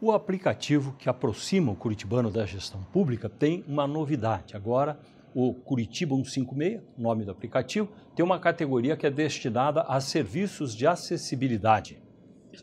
O aplicativo que aproxima o curitibano da gestão pública tem uma novidade. Agora, o Curitiba 156, nome do aplicativo, tem uma categoria que é destinada a serviços de acessibilidade.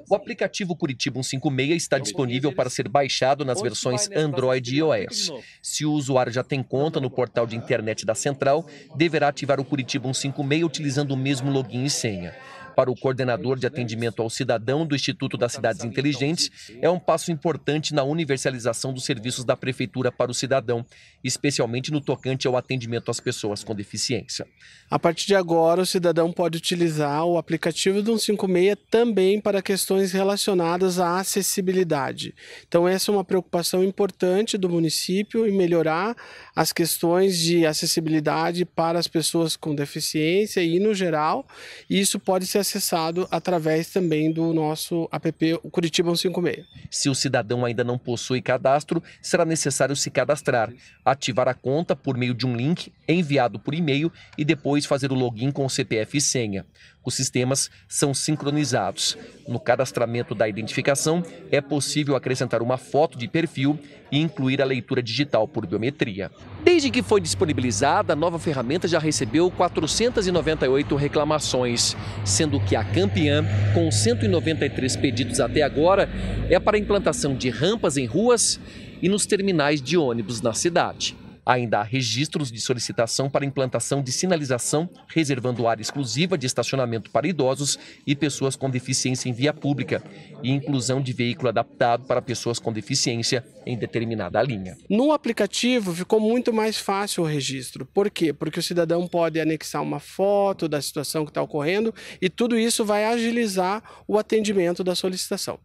O aplicativo Curitiba 156 está então, disponível para ser baixado nas versões Android e iOS. Se o usuário já tem conta no portal de internet da central, deverá ativar o Curitiba 156 utilizando o mesmo login e senha. Para o coordenador de atendimento ao cidadão do Instituto das Cidades Inteligentes, é um passo importante na universalização dos serviços da Prefeitura para o cidadão, especialmente no tocante ao atendimento às pessoas com deficiência. A partir de agora, o cidadão pode utilizar o aplicativo do 156 também para questões relacionadas à acessibilidade. Então, essa é uma preocupação importante do município em melhorar as questões de acessibilidade para as pessoas com deficiência e, no geral, isso pode ser acessado através também do nosso app o Curitiba 156. Se o cidadão ainda não possui cadastro, será necessário se cadastrar, ativar a conta por meio de um link enviado por e-mail e depois fazer o login com o CPF e senha. Os sistemas são sincronizados. No cadastramento da identificação, é possível acrescentar uma foto de perfil e incluir a leitura digital por biometria. Desde que foi disponibilizada, a nova ferramenta já recebeu 498 reclamações, sendo que a campeã, com 193 pedidos até agora, é para a implantação de rampas em ruas e nos terminais de ônibus na cidade. Ainda há registros de solicitação para implantação de sinalização, reservando área exclusiva de estacionamento para idosos e pessoas com deficiência em via pública e inclusão de veículo adaptado para pessoas com deficiência em determinada linha. No aplicativo ficou muito mais fácil o registro. Por quê? Porque o cidadão pode anexar uma foto da situação que está ocorrendo e tudo isso vai agilizar o atendimento da solicitação.